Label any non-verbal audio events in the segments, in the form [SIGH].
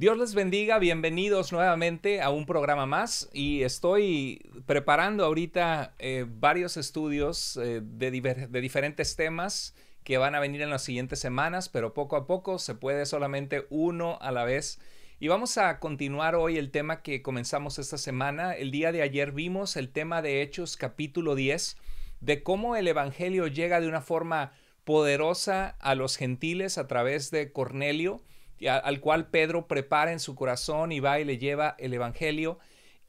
Dios les bendiga, bienvenidos nuevamente a un programa más y estoy preparando ahorita eh, varios estudios eh, de, de, diferentes temas que van a venir en las siguientes semanas, pero poco a poco se puede solamente uno a la vez. Y vamos a continuar hoy el tema que comenzamos esta semana. El día de ayer vimos el tema de Hechos capítulo 10, de cómo el Evangelio llega de una forma poderosa a los gentiles a través de Cornelio al cual Pedro prepara en su corazón y va y le lleva el Evangelio.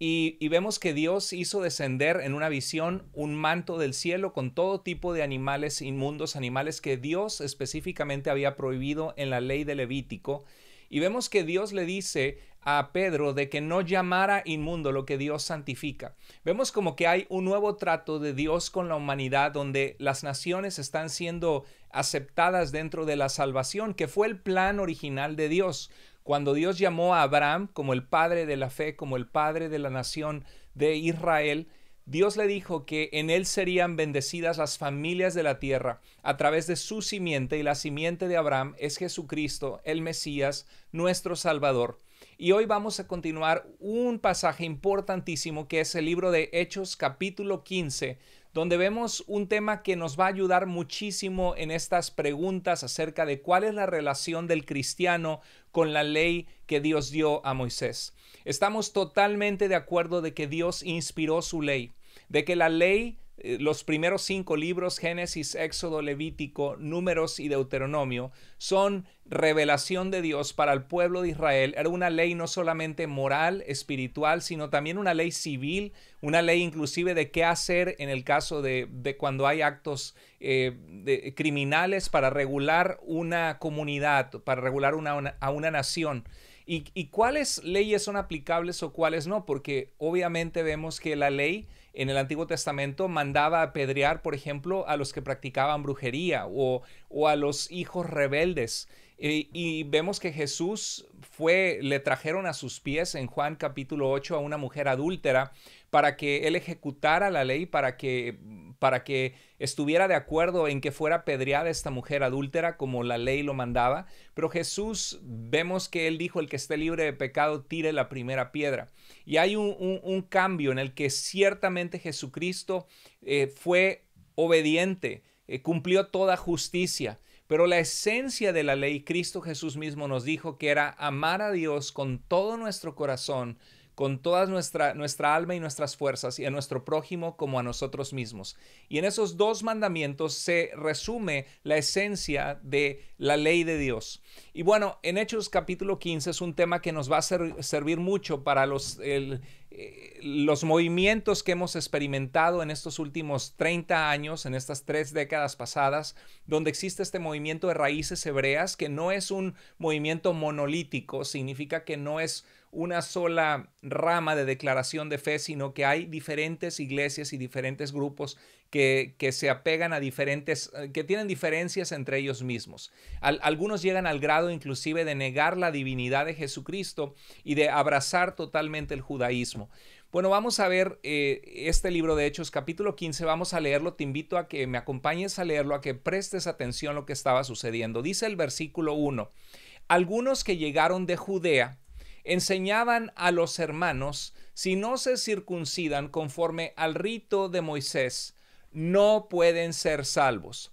Y, vemos que Dios hizo descender en una visión un manto del cielo con todo tipo de animales inmundos, animales que Dios específicamente había prohibido en la ley de Levítico. Y vemos que Dios le dice a Pedro de que no llamara inmundo lo que Dios santifica. Vemos como que hay un nuevo trato de Dios con la humanidad donde las naciones están siendo aceptadas dentro de la salvación, que fue el plan original de Dios. Cuando Dios llamó a Abraham como el padre de la fe, como el padre de la nación de Israel, Dios le dijo que en él serían bendecidas las familias de la tierra a través de su simiente y la simiente de Abraham es Jesucristo, el Mesías, nuestro Salvador. Y hoy vamos a continuar un pasaje importantísimo que es el libro de Hechos capítulo 15, donde vemos un tema que nos va a ayudar muchísimo en estas preguntas acerca de cuál es la relación del cristiano con la ley que Dios dio a Moisés. Estamos totalmente de acuerdo de que Dios inspiró su ley de que la ley, eh, los primeros cinco libros, Génesis, Éxodo, Levítico, Números y Deuteronomio, son revelación de Dios para el pueblo de Israel. Era una ley no solamente moral, espiritual, sino también una ley civil, una ley inclusive de qué hacer en el caso de, cuando hay actos eh, criminales para regular una comunidad, para regular a una nación. Y, y cuáles leyes son aplicables o cuáles no, porque obviamente vemos que la ley en el Antiguo Testamento mandaba apedrear, por ejemplo, a los que practicaban brujería o, a los hijos rebeldes. Y, y, vemos que Jesús fue, le trajeron a sus pies en Juan capítulo 8 a una mujer adúltera para que él ejecutara la ley, para que para que estuviera de acuerdo en que fuera pedreada esta mujer adúltera como la ley lo mandaba. Pero Jesús vemos que él dijo, el que esté libre de pecado, tire la primera piedra. Y hay un, cambio en el que ciertamente Jesucristo eh, fue obediente, eh, cumplió toda justicia. Pero la esencia de la ley, Cristo Jesús mismo nos dijo que era amar a Dios con todo nuestro corazón, con toda nuestra, nuestra alma y nuestras fuerzas y a nuestro prójimo como a nosotros mismos. Y en esos dos mandamientos se resume la esencia de la ley de Dios. Y bueno, en Hechos capítulo 15 es un tema que nos va a servir mucho para los, eh, los movimientos que hemos experimentado en estos últimos 30 años, en estas tres décadas pasadas, donde existe este movimiento de raíces hebreas, que no es un movimiento monolítico, significa que no es una sola rama de declaración de fe, sino que hay diferentes iglesias y diferentes grupos que, se apegan a diferentes, eh, que tienen diferencias entre ellos mismos. algunos llegan al grado inclusive de negar la divinidad de Jesucristo y de abrazar totalmente el judaísmo. Bueno, vamos a ver eh, este libro de Hechos, capítulo 15, vamos a leerlo, te invito a que me acompañes a leerlo, a que prestes atención a lo que estaba sucediendo. Dice el versículo 1, algunos que llegaron de Judea, enseñaban a los hermanos, si no se circuncidan conforme al rito de Moisés, no pueden ser salvos.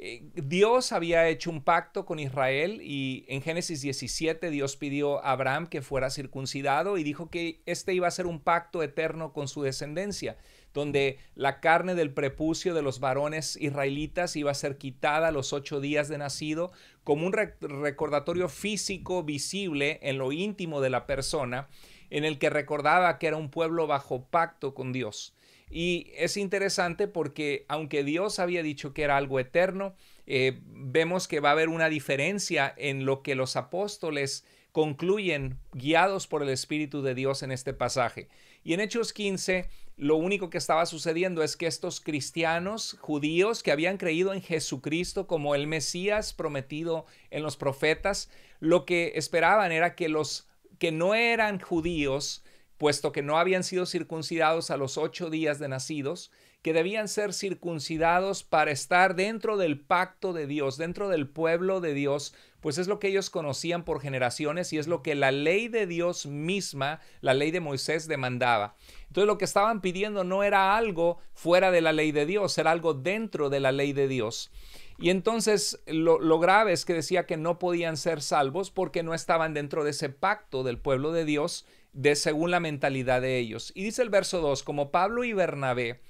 Eh, Dios había hecho un pacto con Israel y en Génesis 17 Dios pidió a Abraham que fuera circuncidado y dijo que este iba a ser un pacto eterno con su descendencia donde la carne del prepucio de los varones israelitas iba a ser quitada a los ocho días de nacido como un recordatorio físico visible en lo íntimo de la persona, en el que recordaba que era un pueblo bajo pacto con Dios. Y es interesante porque aunque Dios había dicho que era algo eterno, eh, vemos que va a haber una diferencia en lo que los apóstoles concluyen guiados por el Espíritu de Dios en este pasaje. Y en Hechos 15 lo único que estaba sucediendo es que estos cristianos judíos que habían creído en Jesucristo como el Mesías prometido en los profetas, lo que esperaban era que los que no eran judíos, puesto que no habían sido circuncidados a los ocho días de nacidos, que debían ser circuncidados para estar dentro del pacto de Dios, dentro del pueblo de Dios, pues es lo que ellos conocían por generaciones y es lo que la ley de Dios misma, la ley de Moisés demandaba. Entonces lo que estaban pidiendo no era algo fuera de la ley de Dios, era algo dentro de la ley de Dios. Y entonces lo, grave es que decía que no podían ser salvos porque no estaban dentro de ese pacto del pueblo de Dios de según la mentalidad de ellos. Y dice el verso 2, como Pablo y Bernabé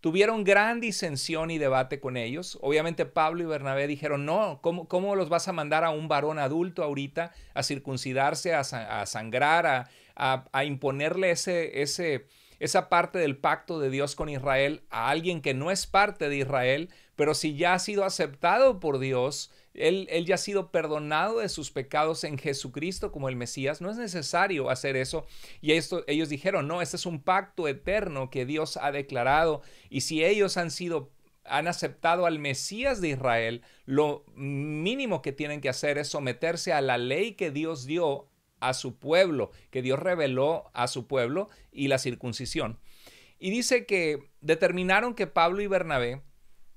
Tuvieron gran disensión y debate con ellos. Obviamente Pablo y Bernabé dijeron, no, ¿cómo, los vas a mandar a un varón adulto ahorita a circuncidarse, a, sangrar, a, imponerle ese, ese, esa parte del pacto de Dios con Israel a alguien que no es parte de Israel, pero si ya ha sido aceptado por Dios él, ya ha sido perdonado de sus pecados en Jesucristo como el Mesías. No es necesario hacer eso. Y esto, ellos dijeron, no, este es un pacto eterno que Dios ha declarado. Y si ellos han sido han aceptado al Mesías de Israel, lo mínimo que tienen que hacer es someterse a la ley que Dios dio a su pueblo, que Dios reveló a su pueblo y la circuncisión. Y dice que determinaron que Pablo y Bernabé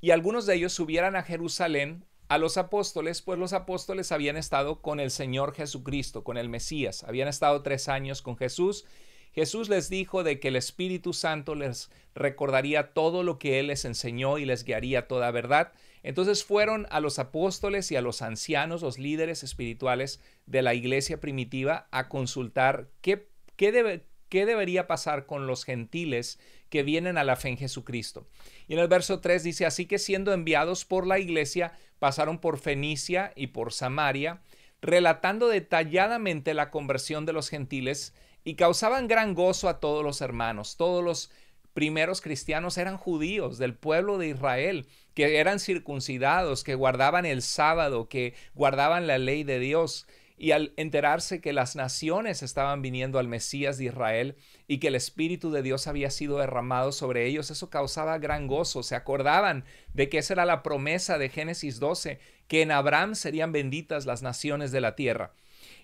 y algunos de ellos subieran a Jerusalén a los apóstoles, pues los apóstoles habían estado con el Señor Jesucristo, con el Mesías, habían estado tres años con Jesús. Jesús les dijo de que el Espíritu Santo les recordaría todo lo que Él les enseñó y les guiaría toda verdad. Entonces fueron a los apóstoles y a los ancianos, los líderes espirituales de la iglesia primitiva, a consultar qué, qué, debe, ¿Qué debería pasar con los gentiles que vienen a la fe en Jesucristo? Y en el verso 3 dice, así que siendo enviados por la iglesia, pasaron por Fenicia y por Samaria, relatando detalladamente la conversión de los gentiles y causaban gran gozo a todos los hermanos. Todos los primeros cristianos eran judíos del pueblo de Israel, que eran circuncidados, que guardaban el sábado, que guardaban la ley de Dios y al enterarse que las naciones estaban viniendo al Mesías de Israel y que el Espíritu de Dios había sido derramado sobre ellos, eso causaba gran gozo. Se acordaban de que esa era la promesa de Génesis 12, que en Abraham serían benditas las naciones de la tierra.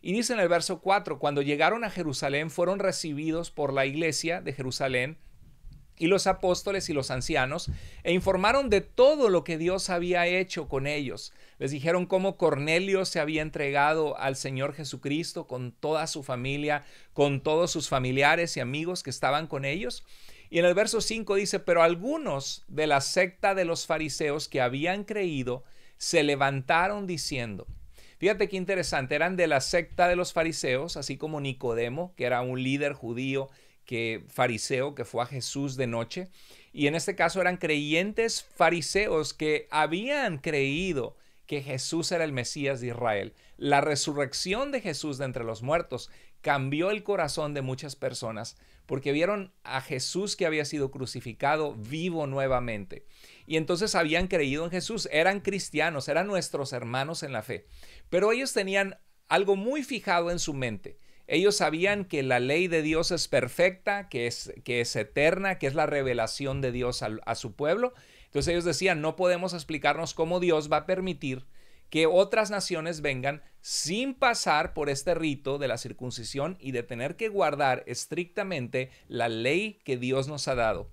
Y dice en el verso 4, cuando llegaron a Jerusalén fueron recibidos por la iglesia de Jerusalén y los apóstoles y los ancianos, e informaron de todo lo que Dios había hecho con ellos. Les dijeron cómo Cornelio se había entregado al Señor Jesucristo con toda su familia, con todos sus familiares y amigos que estaban con ellos. Y en el verso 5 dice, pero algunos de la secta de los fariseos que habían creído se levantaron diciendo, Fíjate qué interesante, eran de la secta de los fariseos, así como Nicodemo, que era un líder judío que fariseo que fue a Jesús de noche. Y en este caso eran creyentes fariseos que habían creído que Jesús era el Mesías de Israel. La resurrección de Jesús de entre los muertos cambió el corazón de muchas personas porque vieron a Jesús que había sido crucificado vivo nuevamente. Y entonces habían creído en Jesús, eran cristianos, eran nuestros hermanos en la fe. Pero ellos tenían algo muy fijado en su mente ellos sabían que la ley de Dios es perfecta, que es, que es eterna, que es la revelación de Dios a, a su pueblo. Entonces ellos decían, no podemos explicarnos cómo Dios va a permitir que otras naciones vengan sin pasar por este rito de la circuncisión y de tener que guardar estrictamente la ley que Dios nos ha dado.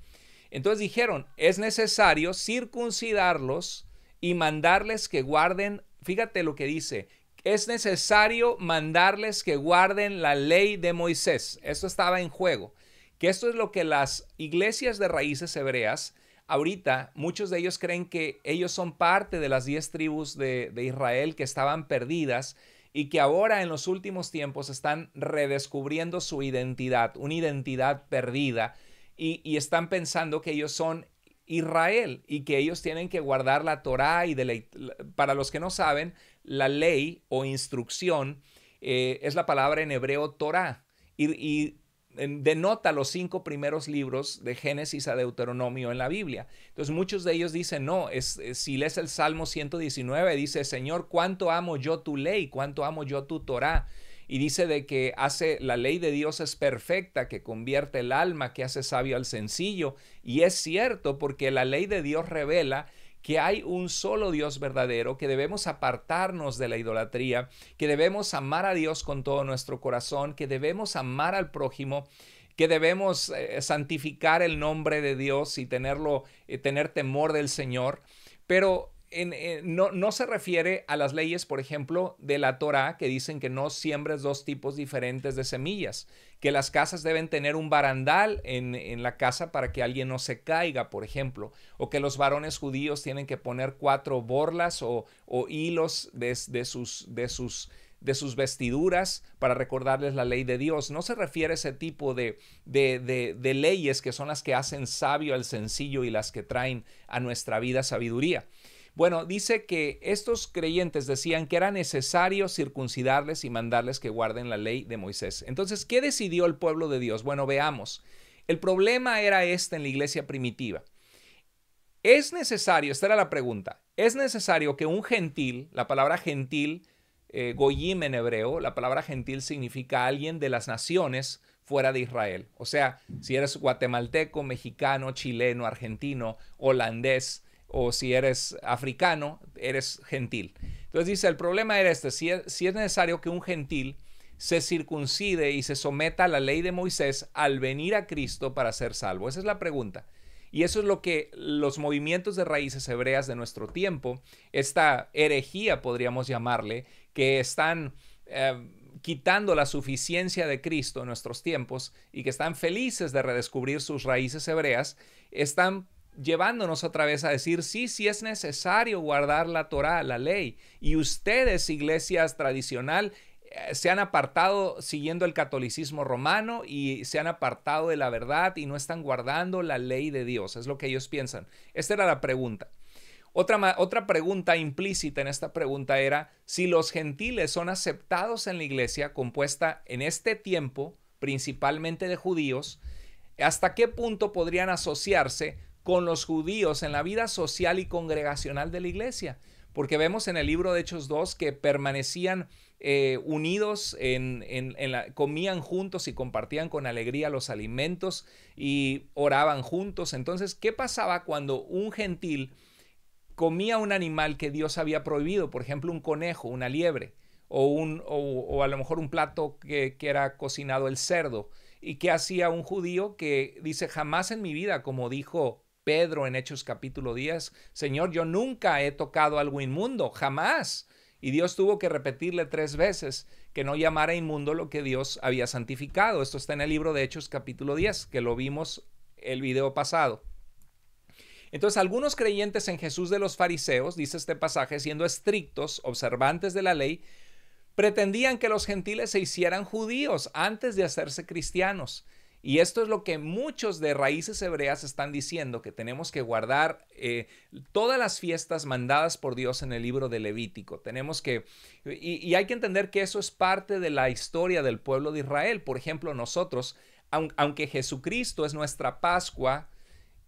Entonces dijeron, es necesario circuncidarlos y mandarles que guarden, fíjate lo que dice, es necesario mandarles que guarden la ley de Moisés. Esto estaba en juego. Que esto es lo que las iglesias de raíces hebreas, ahorita muchos de ellos creen que ellos son parte de las diez tribus de, Israel que estaban perdidas y que ahora en los últimos tiempos están redescubriendo su identidad, una identidad perdida, y, están pensando que ellos son Israel y que ellos tienen que guardar la Torá y de para los que no saben, la ley o instrucción eh, es la palabra en hebreo Torah y, denota los cinco primeros libros de Génesis a Deuteronomio en la Biblia. Entonces muchos de ellos dicen, no, es, si lees el Salmo 119, dice, Señor, cuánto amo yo tu ley, cuánto amo yo tu Torah. Y dice de que hace la ley de Dios es perfecta, que convierte el alma, que hace sabio al sencillo. Y es cierto porque la ley de Dios revela que hay un solo Dios verdadero, que debemos apartarnos de la idolatría, que debemos amar a Dios con todo nuestro corazón, que debemos amar al prójimo, que debemos eh, santificar el nombre de Dios y tenerlo, eh, tener temor del Señor. Pero no, se refiere a las leyes, por ejemplo, de la Torah, que dicen que no siembres dos tipos diferentes de semillas, que las casas deben tener un barandal en, la casa para que alguien no se caiga, por ejemplo, o que los varones judíos tienen que poner cuatro borlas o, hilos de, sus, vestiduras para recordarles la ley de Dios. No se refiere a ese tipo de leyes que son las que hacen sabio al sencillo y las que traen a nuestra vida sabiduría. Bueno, dice que estos creyentes decían que era necesario circuncidarles y mandarles que guarden la ley de Moisés. Entonces, ¿qué decidió el pueblo de Dios? Bueno, veamos. El problema era este en la iglesia primitiva. Es necesario, esta era la pregunta, es necesario que un gentil, la palabra gentil, eh, goyim en hebreo, la palabra gentil significa alguien de las naciones fuera de Israel. O sea, si eres guatemalteco, mexicano, chileno, argentino, holandés, o si eres africano, eres gentil. Entonces dice, el problema era este, si es, necesario que un gentil se circuncide y se someta a la ley de Moisés al venir a Cristo para ser salvo. Esa es la pregunta. Y eso es lo que los movimientos de raíces hebreas de nuestro tiempo, esta herejía podríamos llamarle, que están eh, quitando la suficiencia de Cristo en nuestros tiempos y que están felices de redescubrir sus raíces hebreas, están llevándonos otra vez a decir, sí, sí es necesario guardar la Torah, la ley. Y ustedes, iglesias tradicional, eh, se han apartado siguiendo el catolicismo romano y se han apartado de la verdad y no están guardando la ley de Dios. Es lo que ellos piensan. Esta era la pregunta. Otra, otra pregunta implícita en esta pregunta era si los gentiles son aceptados en la iglesia compuesta en este tiempo principalmente de judíos, ¿hasta qué punto podrían asociarse con los judíos en la vida social y congregacional de la iglesia. Porque vemos en el libro de Hechos 2 que permanecían eh, unidos, en, la, comían juntos y compartían con alegría los alimentos y oraban juntos. Entonces, ¿qué pasaba cuando un gentil comía un animal que Dios había prohibido? Por ejemplo, un conejo, una liebre, o, un, a lo mejor un plato que, que era cocinado el cerdo. ¿Y qué hacía un judío que dice, jamás en mi vida, como dijo Pedro en Hechos capítulo 10, Señor, yo nunca he tocado algo inmundo, jamás. Y Dios tuvo que repetirle tres veces que no llamara inmundo lo que Dios había santificado. Esto está en el libro de Hechos capítulo 10, que lo vimos el video pasado. Entonces, algunos creyentes en Jesús de los fariseos, dice este pasaje, siendo estrictos, observantes de la ley, pretendían que los gentiles se hicieran judíos antes de hacerse cristianos. Y esto es lo que muchos de raíces hebreas están diciendo, que tenemos que guardar eh, todas las fiestas mandadas por Dios en el libro de Levítico. Tenemos que, y, hay que entender que eso es parte de la historia del pueblo de Israel. Por ejemplo, nosotros, aunque Jesucristo es nuestra Pascua,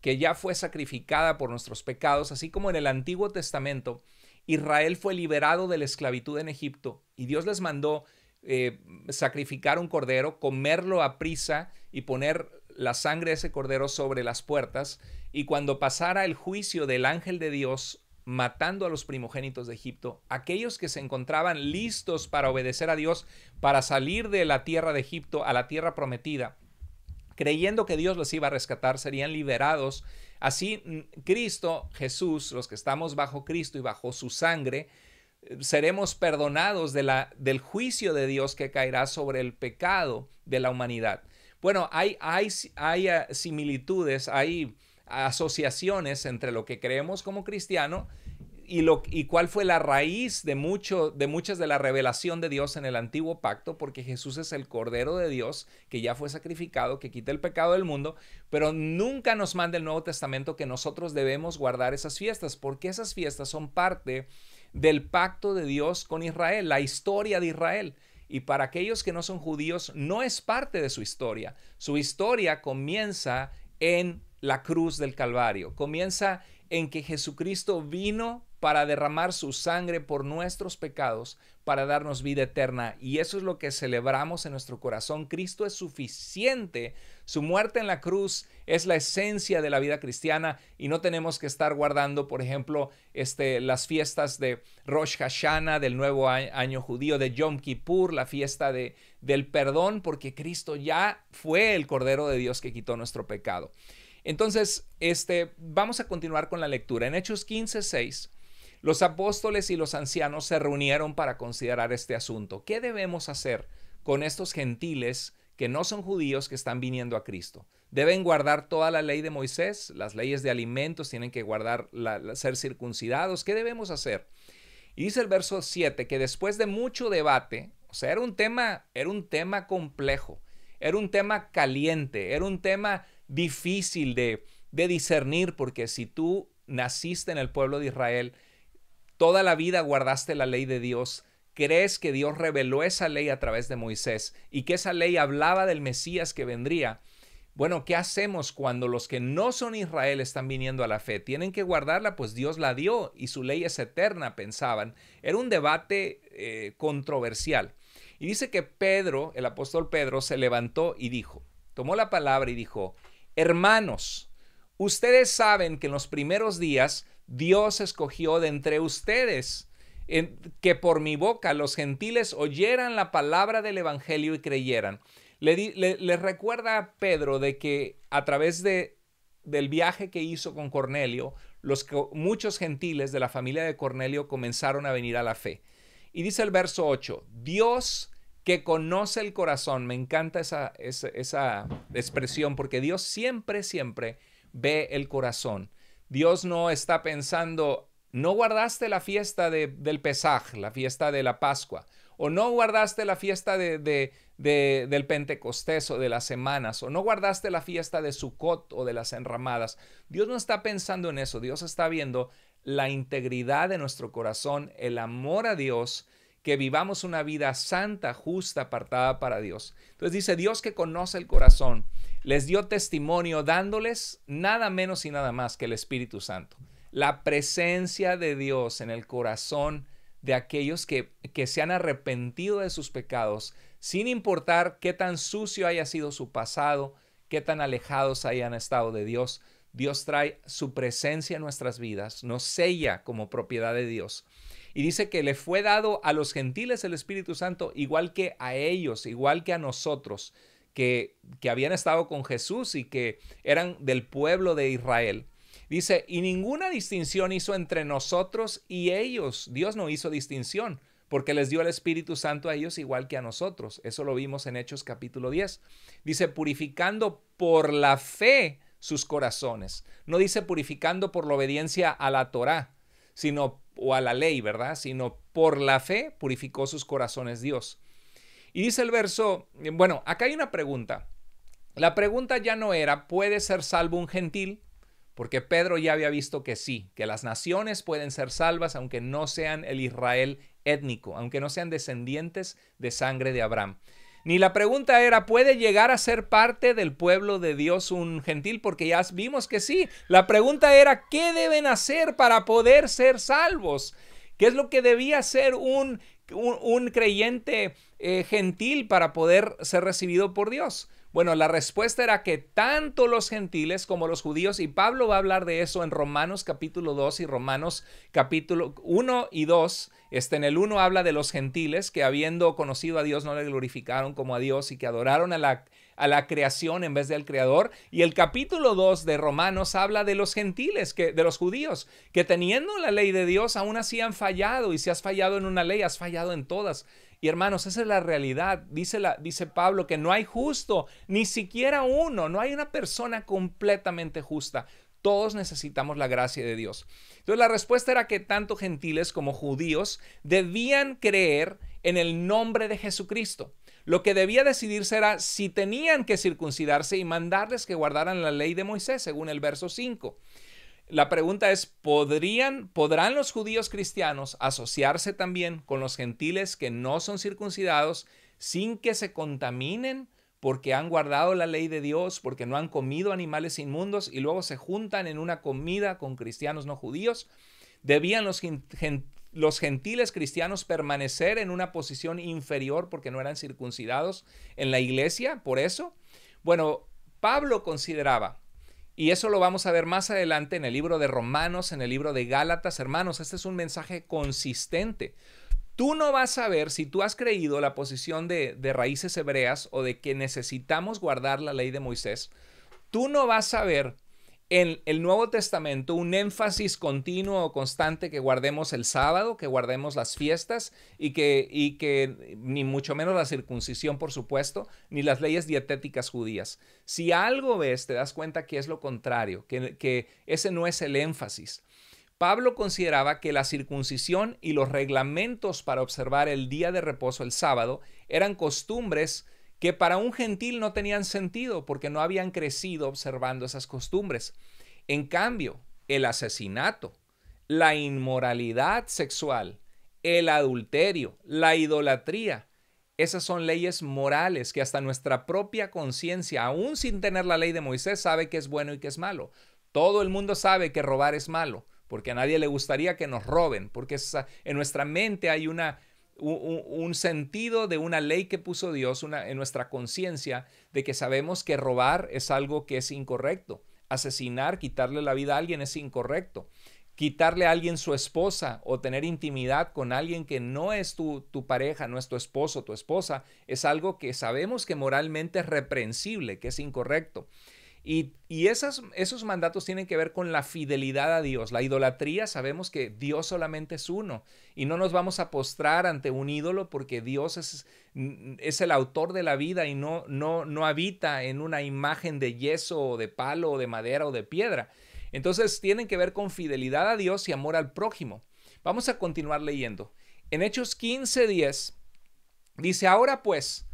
que ya fue sacrificada por nuestros pecados, así como en el Antiguo Testamento, Israel fue liberado de la esclavitud en Egipto y Dios les mandó eh, sacrificar un cordero, comerlo a prisa, y poner la sangre de ese cordero sobre las puertas, y cuando pasara el juicio del ángel de Dios matando a los primogénitos de Egipto, aquellos que se encontraban listos para obedecer a Dios, para salir de la tierra de Egipto a la tierra prometida, creyendo que Dios los iba a rescatar, serían liberados. Así mm, Cristo, Jesús, los que estamos bajo Cristo y bajo su sangre, eh, seremos perdonados de la, del juicio de Dios que caerá sobre el pecado de la humanidad. Bueno, hay, hay, hay ah, similitudes, hay asociaciones entre lo que creemos como cristiano y, lo, y cuál fue la raíz de, mucho, de muchas de la revelación de Dios en el antiguo pacto, porque Jesús es el Cordero de Dios que ya fue sacrificado, que quita el pecado del mundo, pero nunca nos manda el Nuevo Testamento que nosotros debemos guardar esas fiestas, porque esas fiestas son parte del pacto de Dios con Israel, la historia de Israel y para aquellos que no son judíos no es parte de su historia. Su historia comienza en la cruz del Calvario, comienza en que Jesucristo vino para derramar su sangre por nuestros pecados, para darnos vida eterna. Y eso es lo que celebramos en nuestro corazón. Cristo es suficiente su muerte en la cruz es la esencia de la vida cristiana y no tenemos que estar guardando, por ejemplo, este, las fiestas de Rosh Hashanah, del nuevo año judío, de Yom Kippur, la fiesta de, del perdón, porque Cristo ya fue el Cordero de Dios que quitó nuestro pecado. Entonces, este, vamos a continuar con la lectura. En Hechos 15, 6, los apóstoles y los ancianos se reunieron para considerar este asunto. ¿Qué debemos hacer con estos gentiles que no son judíos que están viniendo a Cristo. Deben guardar toda la ley de Moisés, las leyes de alimentos, tienen que guardar, ser circuncidados. ¿Qué debemos hacer? Y dice el verso 7 que después de mucho debate, o sea, era un tema, era un tema complejo, era un tema caliente, era un tema difícil de, de discernir, porque si tú naciste en el pueblo de Israel, toda la vida guardaste la ley de Dios, crees que Dios reveló esa ley a través de Moisés y que esa ley hablaba del Mesías que vendría, bueno, ¿qué hacemos cuando los que no son Israel están viniendo a la fe? ¿Tienen que guardarla? Pues Dios la dio y su ley es eterna, pensaban. Era un debate eh, controversial. Y dice que Pedro, el apóstol Pedro, se levantó y dijo, tomó la palabra y dijo, hermanos, ustedes saben que en los primeros días Dios escogió de entre ustedes que por mi boca los gentiles oyeran la palabra del Evangelio y creyeran. Le, recuerda a Pedro de que a través de, del viaje que hizo con Cornelio, los, muchos gentiles de la familia de Cornelio comenzaron a venir a la fe. Y dice el verso 8, Dios que conoce el corazón, me encanta esa, esa, esa expresión porque Dios siempre, siempre ve el corazón. Dios no está pensando, no guardaste la fiesta del Pesaj, la fiesta de la Pascua, o no guardaste la fiesta de, del Pentecostés o de las semanas, o no guardaste la fiesta de Sucot o de las enramadas. Dios no está pensando en eso, Dios está viendo la integridad de nuestro corazón, el amor a Dios, que vivamos una vida santa, justa, apartada para Dios. Entonces dice, Dios que conoce el corazón, les dio testimonio dándoles nada menos y nada más que el Espíritu Santo la presencia de Dios en el corazón de aquellos que, se han arrepentido de sus pecados, sin importar qué tan sucio haya sido su pasado, qué tan alejados hayan estado de Dios. Dios trae su presencia en nuestras vidas, nos sella como propiedad de Dios. Y dice que le fue dado a los gentiles el Espíritu Santo, igual que a ellos, igual que a nosotros, que, que habían estado con Jesús y que eran del pueblo de Israel. Dice, y ninguna distinción hizo entre nosotros y ellos. Dios no hizo distinción, porque les dio el Espíritu Santo a ellos igual que a nosotros. Eso lo vimos en Hechos capítulo 10. Dice, purificando por la fe sus corazones. No dice purificando por la obediencia a la Torá, sino o a la ley, ¿verdad? Sino por la fe purificó sus corazones Dios. Y dice el verso, bueno, acá hay una pregunta. La pregunta ya no era, ¿puede ser salvo un gentil? porque Pedro ya había visto que sí, que las naciones pueden ser salvas aunque no sean el Israel étnico, aunque no sean descendientes de sangre de Abraham. Ni la pregunta era, ¿puede llegar a ser parte del pueblo de Dios un gentil? Porque ya vimos que sí. La pregunta era, ¿qué deben hacer para poder ser salvos? ¿Qué es lo que debía hacer un, un, creyente eh, gentil para poder ser recibido por Dios? Bueno, la respuesta era que tanto los gentiles como los judíos, y Pablo va a hablar de eso en Romanos capítulo 2 y Romanos capítulo 1 y 2, este, en el 1 habla de los gentiles que habiendo conocido a Dios no le glorificaron como a Dios y que adoraron a la, a la creación en vez del creador. Y el capítulo 2 de Romanos habla de los gentiles, que, de los judíos, que teniendo la ley de Dios aún así han fallado. Y si has fallado en una ley, has fallado en todas. Y hermanos, esa es la realidad. Dice, Pablo que no hay justo, ni siquiera uno, no hay una persona completamente justa. Todos necesitamos la gracia de Dios. Entonces la respuesta era que tanto gentiles como judíos debían creer en el nombre de Jesucristo. Lo que debía decidirse era si tenían que circuncidarse y mandarles que guardaran la ley de Moisés, según el verso 5. La pregunta es, ¿podrían, ¿podrán los judíos cristianos asociarse también con los gentiles que no son circuncidados sin que se contaminen porque han guardado la ley de Dios, porque no han comido animales inmundos y luego se juntan en una comida con cristianos no judíos? ¿Debían los, los gentiles cristianos permanecer en una posición inferior porque no eran circuncidados en la iglesia por eso? Bueno, Pablo consideraba y eso lo vamos a ver más adelante en el libro de Romanos, en el libro de Gálatas. Hermanos, este es un mensaje consistente. Tú no vas a ver si tú has creído la posición de, raíces hebreas o de que necesitamos guardar la ley de Moisés. Tú no vas a ver en el Nuevo Testamento un énfasis continuo o constante que guardemos el sábado, que guardemos las fiestas y que, y que ni mucho menos la circuncisión, por supuesto, ni las leyes dietéticas judías. Si algo ves, te das cuenta que es lo contrario, que, que ese no es el énfasis. Pablo consideraba que la circuncisión y los reglamentos para observar el día de reposo el sábado eran costumbres que para un gentil no tenían sentido porque no habían crecido observando esas costumbres. En cambio, el asesinato, la inmoralidad sexual, el adulterio, la idolatría, esas son leyes morales que hasta nuestra propia conciencia, aún sin tener la ley de Moisés, sabe que es bueno y que es malo. Todo el mundo sabe que robar es malo, porque a nadie le gustaría que nos roben, porque en nuestra mente hay una un, sentido de una ley que puso Dios en nuestra conciencia de que sabemos que robar es algo que es incorrecto. Asesinar, quitarle la vida a alguien es incorrecto. Quitarle a alguien su esposa o tener intimidad con alguien que no es tu, tu pareja, no es tu esposo, tu esposa, es algo que sabemos que moralmente es reprensible, que es incorrecto. Y, esos, mandatos tienen que ver con la fidelidad a Dios. La idolatría, sabemos que Dios solamente es uno y no nos vamos a postrar ante un ídolo porque Dios es, el autor de la vida y no, no, no habita en una imagen de yeso o de palo o de madera o de piedra. Entonces tienen que ver con fidelidad a Dios y amor al prójimo. Vamos a continuar leyendo. En Hechos 15:10 dice, ahora pues,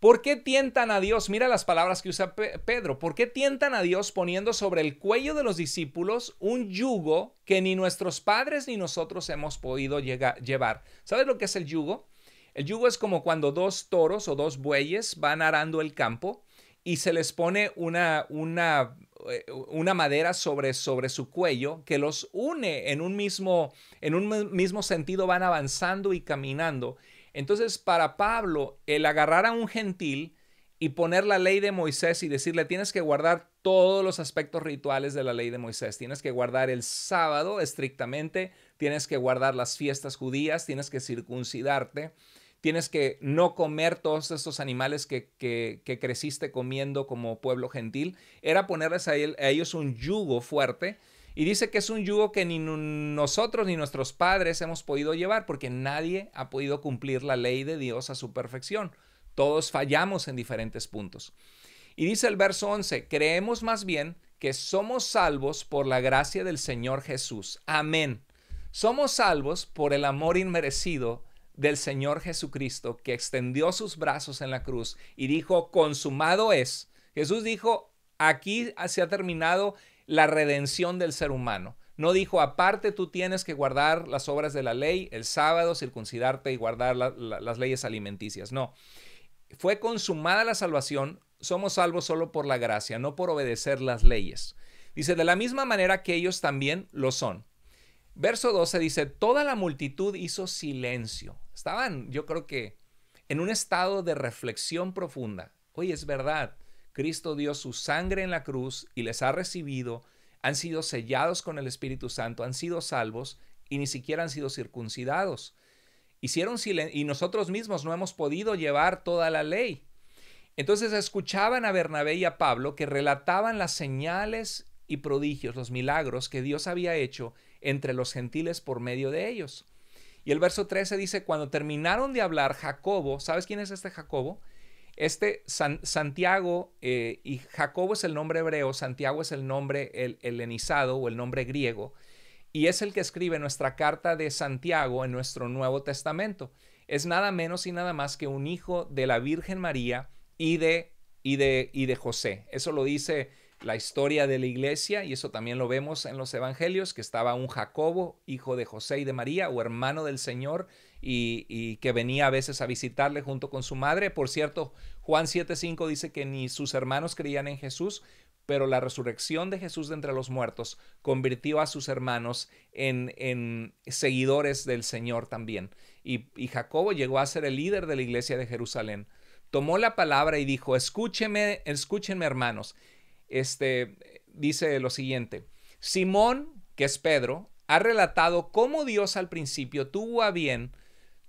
¿Por qué tientan a Dios? Mira las palabras que usa Pedro. ¿Por qué tientan a Dios poniendo sobre el cuello de los discípulos un yugo que ni nuestros padres ni nosotros hemos podido llevar? ¿Sabes lo que es el yugo? El yugo es como cuando dos toros o dos bueyes van arando el campo y se les pone una, una, eh, una madera sobre, sobre su cuello que los une en un, mismo, en un mismo sentido, van avanzando y caminando entonces, para Pablo, el agarrar a un gentil y poner la ley de Moisés y decirle, tienes que guardar todos los aspectos rituales de la ley de Moisés, tienes que guardar el sábado estrictamente, tienes que guardar las fiestas judías, tienes que circuncidarte, tienes que no comer todos estos animales que, creciste comiendo como pueblo gentil, era ponerles a, ellos un yugo fuerte y dice que es un yugo que ni nosotros ni nuestros padres hemos podido llevar porque nadie ha podido cumplir la ley de Dios a su perfección. Todos fallamos en diferentes puntos. Y dice el verso 11, creemos más bien que somos salvos por la gracia del Señor Jesús. Amén. Somos salvos por el amor inmerecido del Señor Jesucristo que extendió sus brazos en la cruz y dijo, consumado es. Jesús dijo, aquí se ha terminado la redención del ser humano. No dijo, aparte tú tienes que guardar las obras de la ley, el sábado, circuncidarte y guardar las leyes alimenticias. No, fue consumada la salvación, somos salvos solo por la gracia, no por obedecer las leyes. Dice, de la misma manera que ellos también lo son. Verso 12 dice, toda la multitud hizo silencio. Estaban, yo creo que, en un estado de reflexión profunda. Oye, es verdad. Cristo dio su sangre en la cruz y les ha recibido, han sido sellados con el Espíritu Santo, han sido salvos y ni siquiera han sido circuncidados. Hicieron silencio y nosotros mismos no hemos podido llevar toda la ley. Entonces escuchaban a Bernabé y a Pablo que relataban las señales y prodigios, los milagros que Dios había hecho entre los gentiles por medio de ellos. Y el verso 13 dice, cuando terminaron de hablar, Jacobo, ¿sabes quién es este Jacobo? Este Santiago eh, y Jacobo es el nombre hebreo, Santiago es el nombre el, helenizado o el nombre griego, y es el que escribe nuestra carta de Santiago en nuestro Nuevo Testamento. Es nada menos y nada más que un hijo de la Virgen María y de, y de, y de José. Eso lo dice la historia de la iglesia, y eso también lo vemos en los evangelios, que estaba un Jacobo, hijo de José y de María, o hermano del Señor, y, que venía a veces a visitarle junto con su madre. Por cierto, Juan 7:5 dice que ni sus hermanos creían en Jesús, pero la resurrección de Jesús de entre los muertos convirtió a sus hermanos en, seguidores del Señor también. Y, Jacobo llegó a ser el líder de la iglesia de Jerusalén. Tomó la palabra y dijo, escúcheme, escúchenme hermanos. Este dice lo siguiente, Simón, que es Pedro, ha relatado cómo Dios al principio tuvo a bien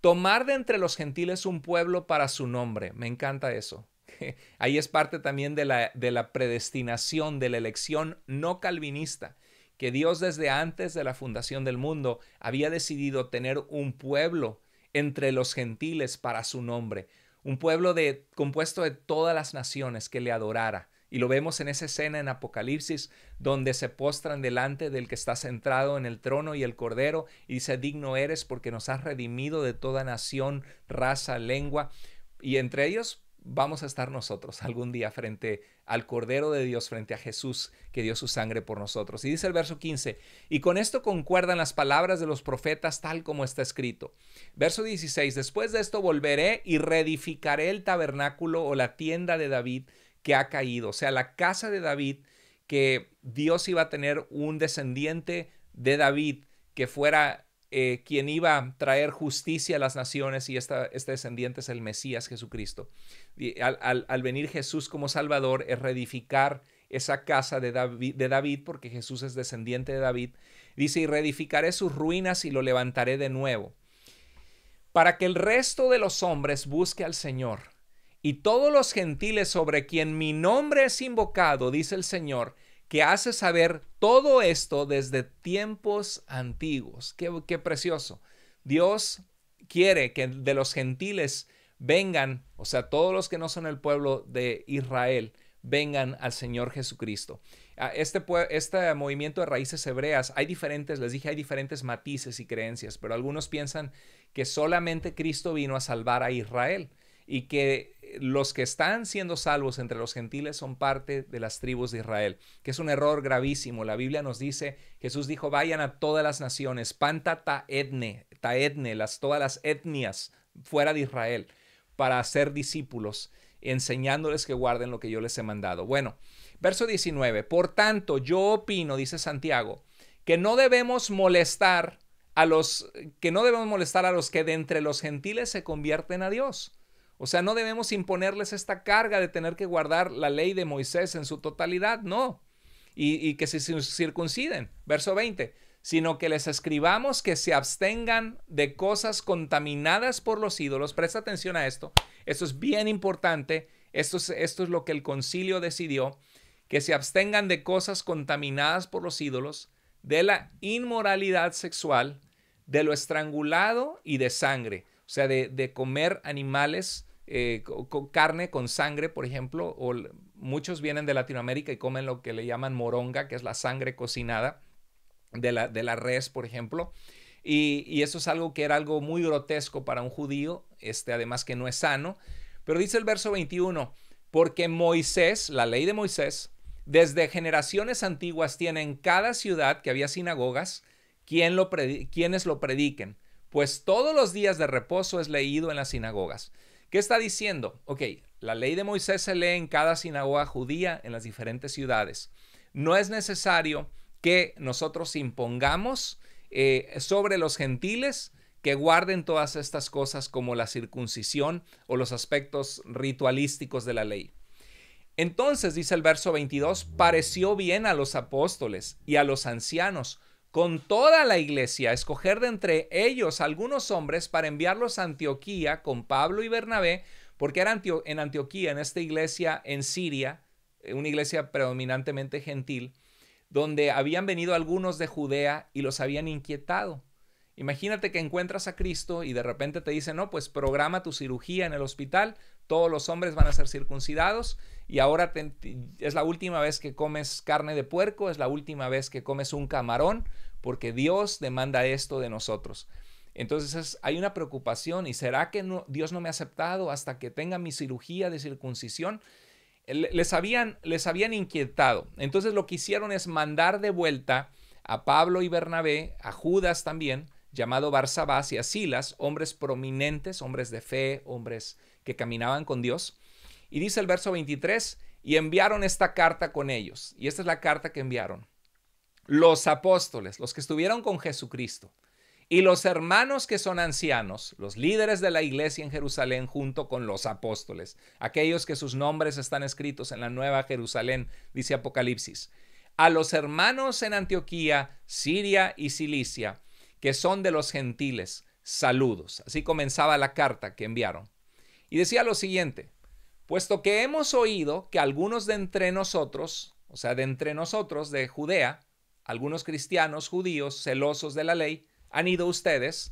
Tomar de entre los gentiles un pueblo para su nombre. Me encanta eso. [LAUGHS] Ahí es parte también de la, de la predestinación, de la elección no calvinista, que Dios desde antes de la fundación del mundo había decidido tener un pueblo entre los gentiles para su nombre, un pueblo de, compuesto de todas las naciones que le adorara. Y lo vemos en esa escena en Apocalipsis, donde se postran delante del que está centrado en el trono y el cordero, y dice, digno eres porque nos has redimido de toda nación, raza, lengua. Y entre ellos vamos a estar nosotros algún día frente al Cordero de Dios, frente a Jesús, que dio su sangre por nosotros. Y dice el verso 15, y con esto concuerdan las palabras de los profetas tal como está escrito. Verso 16, después de esto volveré y reedificaré el tabernáculo o la tienda de David que ha caído, o sea, la casa de David, que Dios iba a tener un descendiente de David que fuera eh, quien iba a traer justicia a las naciones y este descendiente es el Mesías Jesucristo. al, venir Jesús como Salvador es reedificar esa casa de David, de David, porque Jesús es descendiente de David. Dice, y reedificaré sus ruinas y lo levantaré de nuevo, para que el resto de los hombres busque al Señor y todos los gentiles sobre quien mi nombre es invocado, dice el Señor, que hace saber todo esto desde tiempos antiguos. Qué, precioso. Dios quiere que de los gentiles vengan, o sea, todos los que no son el pueblo de Israel, vengan al Señor Jesucristo. Ah, este, este movimiento de raíces hebreas, hay diferentes, les dije, hay diferentes matices y creencias, pero algunos piensan que solamente Cristo vino a salvar a Israel y que eh, los que están siendo salvos entre los gentiles son parte de las tribus de Israel, que es un error gravísimo. La Biblia nos dice, Jesús dijo, vayan a todas las naciones, panta ta etne, ta etne, las, todas las etnias fuera de Israel, para ser discípulos, enseñándoles que guarden lo que yo les he mandado. Bueno, verso 19, por tanto, yo opino, dice Santiago, que no debemos molestar a los que no debemos molestar a los que de entre los gentiles se convierten a Dios o sea, no debemos imponerles esta carga de tener que guardar la ley de Moisés en su totalidad, no. Y, que se circunciden. Verso 20 sino que les escribamos que se abstengan de cosas contaminadas por los ídolos. Presta atención a esto. Esto es bien importante. Esto es, esto es lo que el concilio decidió, que se abstengan de cosas contaminadas por los ídolos, de la inmoralidad sexual, de lo estrangulado y de sangre, o sea, de, de comer animales eh, con, carne, con sangre, por ejemplo, o muchos vienen de Latinoamérica y comen lo que le llaman moronga, que es la sangre cocinada de la, de la res, por ejemplo. Y, eso es algo que era algo muy grotesco para un judío, este, además que no es sano. Pero dice el verso 21, porque Moisés, la ley de Moisés, desde generaciones antiguas tiene en cada ciudad que había sinagogas lo quienes lo prediquen, pues todos los días de reposo es leído en las sinagogas. ¿Qué está diciendo? Ok, la ley de Moisés se lee en cada sinagoga judía en las diferentes ciudades. No es necesario que nosotros impongamos eh, sobre los gentiles que guarden todas estas cosas como la circuncisión o los aspectos ritualísticos de la ley. Entonces, dice el verso 22, pareció bien a los apóstoles y a los ancianos con toda la iglesia, escoger de entre ellos algunos hombres para enviarlos a Antioquía con Pablo y Bernabé, porque era en Antioquía, en esta iglesia en Siria, eh, una iglesia predominantemente gentil, donde habían venido algunos de Judea y los habían inquietado. Imagínate que encuentras a Cristo y de repente te dicen, no, pues programa tu cirugía en el hospital, todos los hombres van a ser circuncidados y ahora es la última vez que comes carne de puerco, es la última vez que comes un camarón, porque Dios demanda esto de nosotros. Entonces hay una preocupación y ¿será que Dios no me ha aceptado hasta que tenga mi cirugía de circuncisión? Les habían, les habían inquietado. Entonces lo que hicieron es mandar de vuelta a Pablo y Bernabé, a Judas también, llamado Barsabás y a Silas, hombres prominentes, hombres de fe, hombres que caminaban con Dios y dice el verso 23, y enviaron esta carta con ellos. Y esta es la carta que enviaron. Los apóstoles, los que estuvieron con Jesucristo, y los hermanos que son ancianos, los líderes de la iglesia en Jerusalén junto con los apóstoles, aquellos que sus nombres están escritos en la nueva Jerusalén, dice Apocalipsis, a los hermanos en Antioquía, Siria y Cilicia, que son de los gentiles, saludos. Así comenzaba la carta que enviaron. Y decía lo siguiente, Puesto que hemos oído que algunos de entre nosotros, o sea, de entre nosotros de Judea, algunos cristianos judíos celosos de la ley, han ido ustedes.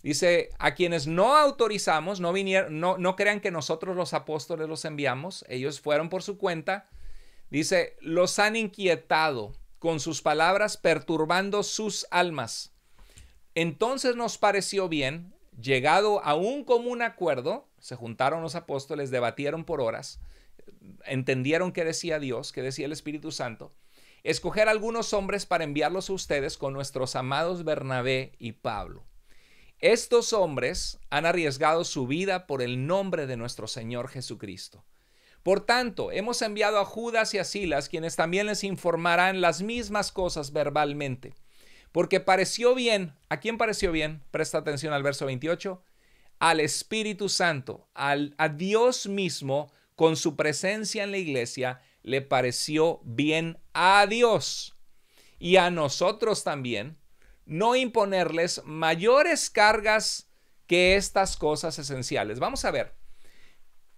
Dice, a quienes no autorizamos, no vinieron, no, no crean que nosotros los apóstoles los enviamos, ellos fueron por su cuenta. Dice, los han inquietado con sus palabras, perturbando sus almas. Entonces nos pareció bien Llegado a un común acuerdo, se juntaron los apóstoles, debatieron por horas, entendieron qué decía Dios, qué decía el Espíritu Santo, escoger algunos hombres para enviarlos a ustedes con nuestros amados Bernabé y Pablo. Estos hombres han arriesgado su vida por el nombre de nuestro Señor Jesucristo. Por tanto, hemos enviado a Judas y a Silas, quienes también les informarán las mismas cosas verbalmente. Porque pareció bien, ¿a quién pareció bien? Presta atención al verso 28, al Espíritu Santo, al, a Dios mismo, con su presencia en la iglesia, le pareció bien a Dios y a nosotros también no imponerles mayores cargas que estas cosas esenciales. Vamos a ver.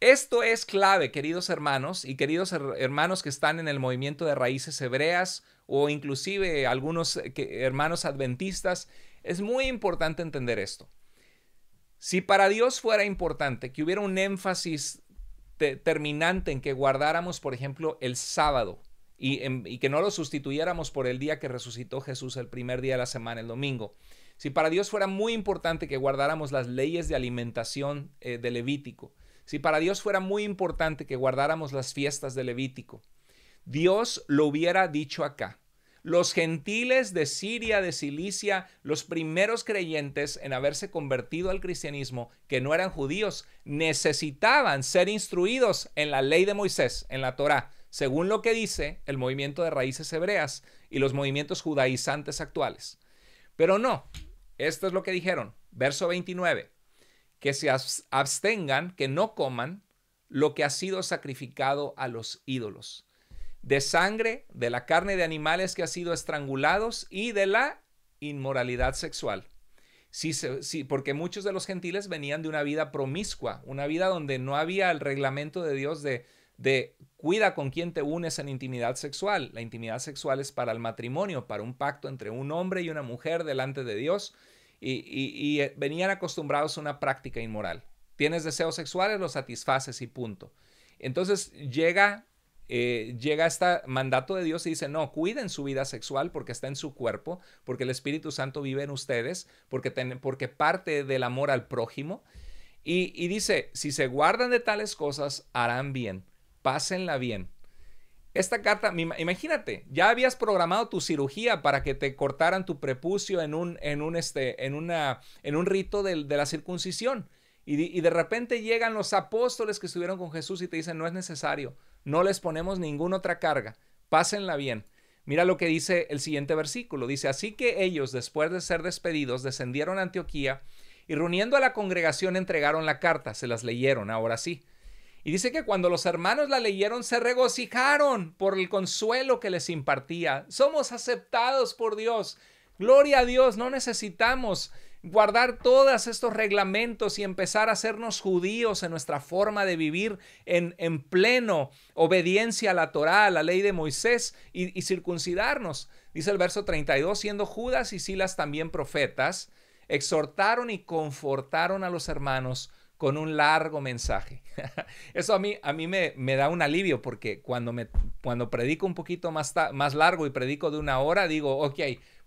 Esto es clave, queridos hermanos y queridos hermanos que están en el movimiento de raíces hebreas, o inclusive algunos eh, hermanos adventistas, es muy importante entender esto. Si para Dios fuera importante que hubiera un énfasis terminante en que guardáramos, por ejemplo, el sábado y, que no lo sustituyéramos por el día que resucitó Jesús el primer día de la semana, el domingo. Si para Dios fuera muy importante que guardáramos las leyes de alimentación eh, de Levítico, si para Dios fuera muy importante que guardáramos las fiestas de Levítico, Dios lo hubiera dicho acá. Los gentiles de Siria, de Cilicia, los primeros creyentes en haberse convertido al cristianismo, que no eran judíos, necesitaban ser instruidos en la ley de Moisés, en la Torá, según lo que dice el movimiento de raíces hebreas y los movimientos judaizantes actuales. Pero no, esto es lo que dijeron, verso 29, que se abstengan, que no coman lo que ha sido sacrificado a los ídolos de sangre, de la carne de animales que han sido estrangulados y de la inmoralidad sexual. Sí, sí, porque muchos de los gentiles venían de una vida promiscua, una vida donde no había el reglamento de Dios de, de cuida con quién te unes en intimidad sexual. La intimidad sexual es para el matrimonio, para un pacto entre un hombre y una mujer delante de Dios. Y, y eh, venían acostumbrados a una práctica inmoral. Tienes deseos sexuales, los satisfaces y punto. Entonces llega eh, llega este mandato de Dios y dice, no, cuiden su vida sexual porque está en su cuerpo, porque el Espíritu Santo vive en ustedes, porque, porque parte del amor al prójimo. Y, dice, si se guardan de tales cosas, harán bien, pásenla bien. Esta carta, imagínate, ya habías programado tu cirugía para que te cortaran tu prepucio en un, en un, este, en una, en un rito de, la circuncisión. Y, y de repente llegan los apóstoles que estuvieron con Jesús y te dicen, no es necesario, no les ponemos ninguna otra carga, pásenla bien. Mira lo que dice el siguiente versículo. Dice, así que ellos, después de ser despedidos, descendieron a Antioquía y reuniendo a la congregación entregaron la carta, se las leyeron, ahora sí. Y dice que cuando los hermanos la leyeron se regocijaron por el consuelo que les impartía. Somos aceptados por Dios. Gloria a Dios, no necesitamos guardar todos estos reglamentos y empezar a hacernos judíos en nuestra forma de vivir en, en pleno obediencia a la Torá, a la ley de Moisés y, y circuncidarnos. Dice el verso 32, siendo Judas y Silas también profetas, exhortaron y confortaron a los hermanos con un largo mensaje. [LAUGHS] Eso a mí, a mí me, me, da un alivio porque cuando, me, cuando predico un poquito más, más largo y predico de una hora, digo, ok,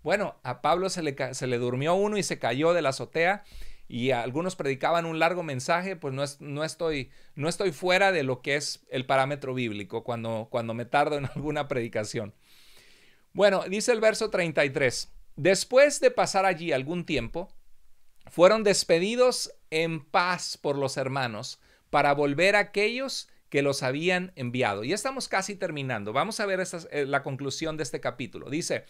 bueno, a Pablo se le, durmió uno y se cayó de la azotea y algunos predicaban un largo mensaje, pues no, no, estoy, no estoy fuera de lo que es el parámetro bíblico cuando, cuando me tardo en [LAUGHS] alguna predicación. Bueno, dice el verso 33, después de pasar allí algún tiempo, fueron despedidos en paz por los hermanos para volver a aquellos que los habían enviado. Y estamos casi terminando. Vamos a ver eh, la conclusión de este capítulo. Dice,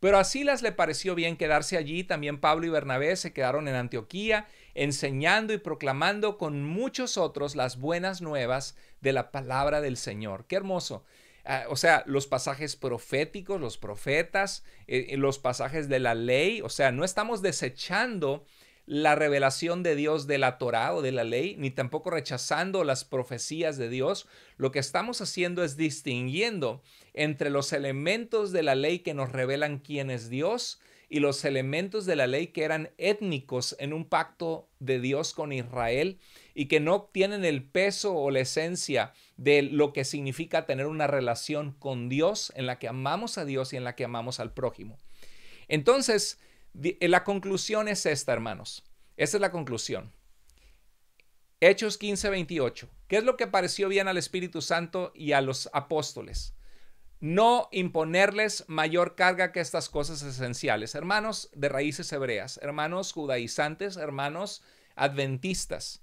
pero así Silas le pareció bien quedarse allí, también Pablo y Bernabé se quedaron en Antioquía, enseñando y proclamando con muchos otros las buenas nuevas de la palabra del Señor. Qué hermoso. Ah, o sea, los pasajes proféticos, los profetas, eh, eh, los pasajes de la ley, o sea, no estamos desechando la revelación de Dios de la Torá o de la ley, ni tampoco rechazando las profecías de Dios. Lo que estamos haciendo es distinguiendo entre los elementos de la ley que nos revelan quién es Dios y los elementos de la ley que eran étnicos en un pacto de Dios con Israel y que no tienen el peso o la esencia de lo que significa tener una relación con Dios en la que amamos a Dios y en la que amamos al prójimo. Entonces, eh, la conclusión es esta, hermanos. Esa es la conclusión. Hechos 15, 28. ¿Qué es lo que pareció bien al Espíritu Santo y a los apóstoles? No imponerles mayor carga que estas cosas esenciales. Hermanos de raíces hebreas, hermanos judaizantes, hermanos adventistas.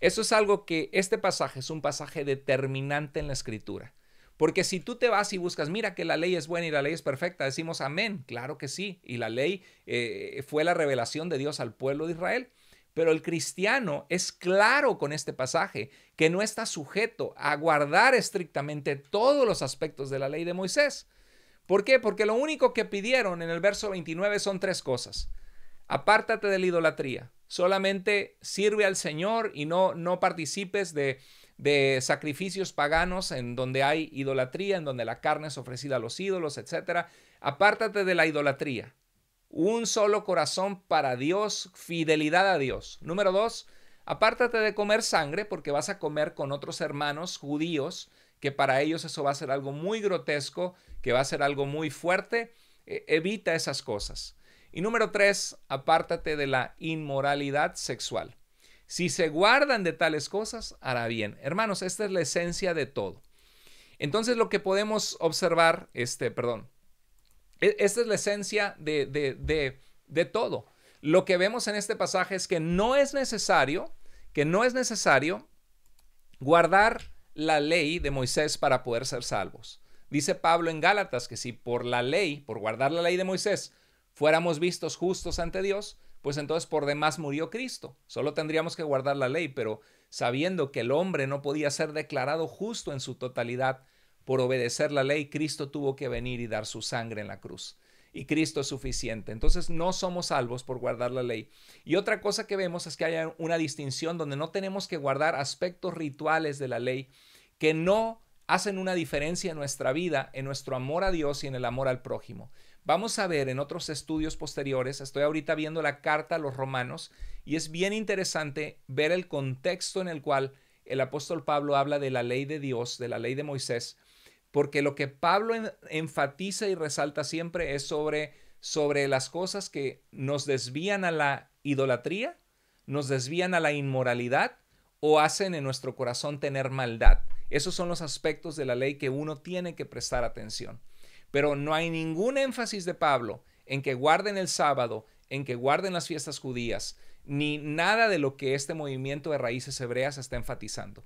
Eso es algo que este pasaje es un pasaje determinante en la escritura. Porque si tú te vas y buscas, mira que la ley es buena y la ley es perfecta, decimos amén, claro que sí, y la ley eh, fue la revelación de Dios al pueblo de Israel. Pero el cristiano es claro con este pasaje que no está sujeto a guardar estrictamente todos los aspectos de la ley de Moisés. ¿Por qué? Porque lo único que pidieron en el verso 29 son tres cosas. Apártate de la idolatría, solamente sirve al Señor y no, no participes de, de sacrificios paganos en donde hay idolatría, en donde la carne es ofrecida a los ídolos, etc. Apártate de la idolatría. Un solo corazón para Dios, fidelidad a Dios. Número dos, apártate de comer sangre porque vas a comer con otros hermanos judíos, que para ellos eso va a ser algo muy grotesco, que va a ser algo muy fuerte. E, evita esas cosas. Y número tres, apártate de la inmoralidad sexual. Si se guardan de tales cosas, hará bien. Hermanos, esta es la esencia de todo. Entonces lo que podemos observar, este, perdón, e-, esta es la esencia de, de, de todo. Lo que vemos en este pasaje es que no es necesario, que no es necesario guardar la ley de Moisés para poder ser salvos. Dice Pablo en Gálatas que si por la ley, por guardar la ley de Moisés, fuéramos vistos justos ante Dios, pues entonces por demás murió Cristo. Solo tendríamos que guardar la ley, pero sabiendo que el hombre no podía ser declarado justo en su totalidad por obedecer la ley, Cristo tuvo que venir y dar su sangre en la cruz. Y Cristo es suficiente. Entonces no somos salvos por guardar la ley. Y otra cosa que vemos es que hay una distinción donde no tenemos que guardar aspectos rituales de la ley que no hacen una diferencia en nuestra vida, en nuestro amor a Dios y en el amor al prójimo. Vamos a ver en otros estudios posteriores, estoy ahorita viendo la carta a los romanos y es bien interesante ver el contexto en el cual el apóstol Pablo habla de la ley de Dios, de la ley de Moisés, porque lo que Pablo enfatiza y resalta siempre es sobre, sobre las cosas que nos desvían a la idolatría, nos desvían a la inmoralidad o hacen en nuestro corazón tener maldad. Esos son los aspectos de la ley que uno tiene que prestar atención. Pero no hay ningún énfasis de Pablo en que guarden el sábado, en que guarden las fiestas judías, ni nada de lo que este movimiento de raíces hebreas está enfatizando.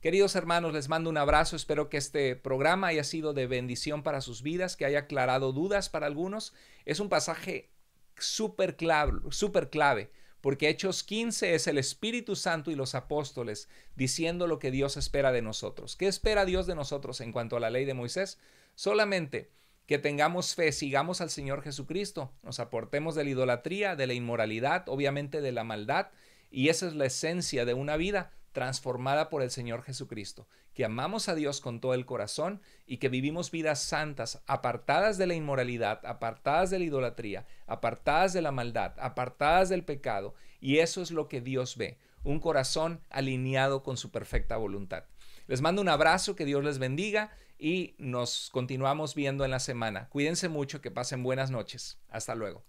Queridos hermanos, les mando un abrazo, espero que este programa haya sido de bendición para sus vidas, que haya aclarado dudas para algunos. Es un pasaje súper clave, porque Hechos 15 es el Espíritu Santo y los apóstoles diciendo lo que Dios espera de nosotros. ¿Qué espera Dios de nosotros en cuanto a la ley de Moisés? Solamente que tengamos fe, sigamos al Señor Jesucristo, nos aportemos de la idolatría, de la inmoralidad, obviamente de la maldad, y esa es la esencia de una vida transformada por el Señor Jesucristo, que amamos a Dios con todo el corazón y que vivimos vidas santas, apartadas de la inmoralidad, apartadas de la idolatría, apartadas de la maldad, apartadas del pecado, y eso es lo que Dios ve, un corazón alineado con su perfecta voluntad. Les mando un abrazo, que Dios les bendiga y nos continuamos viendo en la semana. Cuídense mucho, que pasen buenas noches. Hasta luego.